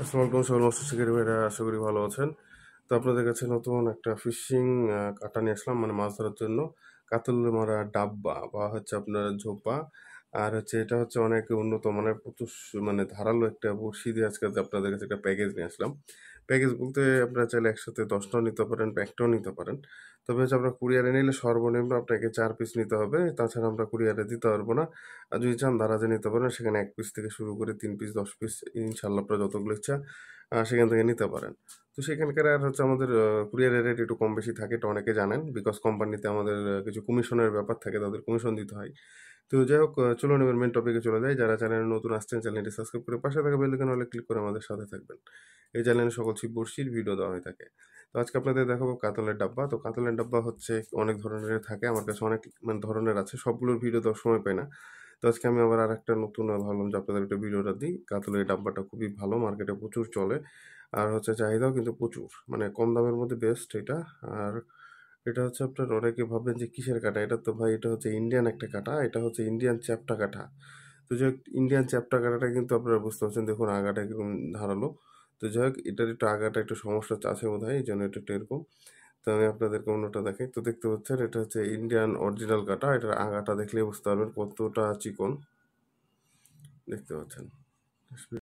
আসসালামু আলাইকুম সকল মাস্টার শিকারি ভাইরা আশা করি ভালো আছেন তো আপনাদের কাছে নতুন একটা ফিশিং কাটা নিয়ে আসলাম মানে মাছ ধরার জন্য কাতল মারা ডাব্বা বা হচ্ছে আপনার ঝোপা আর হচ্ছে এটা হচ্ছে অনেক উন্নত মানের প্রচুর মানে ধারালো একটা বড়শি দিয়ে আজকে আপনাদের কাছে একটা প্যাকেজ নিয়ে আসলাম প্যাকেজ বলতে আপনারা চাইলে একসাথে দশটাও নিতে পারেন একটাও নিতে পারেন তবে হচ্ছে আমরা কুরিয়ারে নিলে সর্বনিম্ন আপনাকে চার পিস নিতে হবে তাছাড়া আমরা কুরিয়ারে দিতে পারবো না আর যদি চান দারাজে নিতে পারেন সেখানে এক পিস থেকে শুরু করে তিন পিস দশ পিস ইনশাল্লাহ আপনার যতগুলো ইচ্ছা সেখান থেকে নিতে পারেন তো সেখানকার আর হচ্ছে আমাদের কুরিয়ারের রেট একটু কম বেশি থাকে এটা অনেকে জানেন বিকজ কোম্পানিতে আমাদের কিছু কমিশনের ব্যাপার থাকে তাদের কমিশন দিতে হয় তো যাই হোক চলুন এবার মেন টপিকে চলে যাই যারা চ্যানেলে নতুন আসছেন চ্যানেলটি সাবস্ক্রাইব করে পাশে থাকা বেল আইকন ক্লিক করে আমাদের সাথে থাকবেন এই চ্যানেলে সকল শিব বর্ষির ভিডিও দেওয়া হয়ে থাকে তো আজকে আপনাদের দেখাবো কাতলের ডাব্বা তো কাতলের ডাব্বা হচ্ছে অনেক ধরনের থাকে আমার কাছে অনেক মানে ধরনের আছে সবগুলোর ভিডিও দেওয়ার সময় পাই না তো আজকে আমি আবার আর একটা নতুন ভাবলাম যে আপনাদের একটা ভিডিওটা দিই কাতলের ডাব্বাটা খুবই ভালো মার্কেটে প্রচুর চলে আর হচ্ছে চাহিদাও কিন্তু প্রচুর মানে কম দামের মধ্যে বেস্ট এটা আর এটা হচ্ছে আপনার অনেকে ভাববেন যে কিসের কাটা এটা তো ভাই এটা হচ্ছে ইন্ডিয়ান একটা কাটা এটা হচ্ছে ইন্ডিয়ান চ্যাপটা কাটা তো যাই হোক ইন্ডিয়ান চ্যাপটা কাটাটা কিন্তু আপনারা বুঝতে পারছেন দেখুন আগাটা কীরকম ধারালো তো যাই হোক এটার একটু আগাটা একটু সমস্যা আছে বোধ হয় এই জন্য এটা একটু এরকম তো আমি আপনাদেরকে অন্যটা দেখাই তো দেখতে পাচ্ছেন এটা হচ্ছে ইন্ডিয়ান অরিজিনাল কাটা এটার আগাটা দেখলে বুঝতে পারবেন কতটা চিকন দেখতে পাচ্ছেন